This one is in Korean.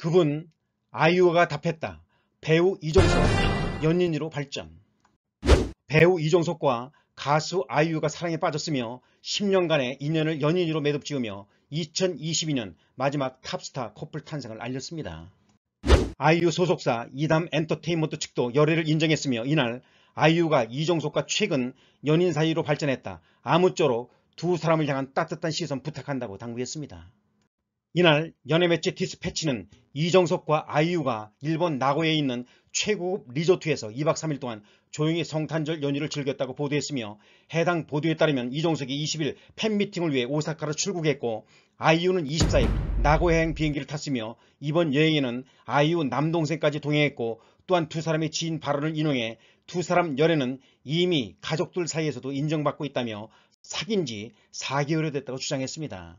그분 아이유가 답했다. 배우 이종석 연인으로 발전 배우 이종석과 가수 아이유가 사랑에 빠졌으며 10년간의 인연을 연인으로 매듭지으며 2022년 마지막 탑스타 커플 탄생을 알렸습니다. 아이유 소속사 이담 엔터테인먼트 측도 열애를 인정했으며 이날 아이유가 이종석과 최근 연인 사이로 발전했다. 아무쪼록 두 사람을 향한 따뜻한 시선 부탁한다고 당부했습니다. 이날 연예매체 디스패치는 이정석과 아이유가 일본 나고에 있는 최고급 리조트에서 2박 3일 동안 조용히 성탄절 연휴를 즐겼다고 보도했으며 해당 보도에 따르면 이정석이 20일 팬미팅을 위해 오사카로 출국했고 아이유는 24일 나고에 여행 비행기를 탔으며 이번 여행에는 아이유 남동생까지 동행했고 또한 두 사람의 지인 발언을 인용해 두 사람 연애는 이미 가족들 사이에서도 인정받고 있다며 사귄 지 4개월이 됐다고 주장했습니다.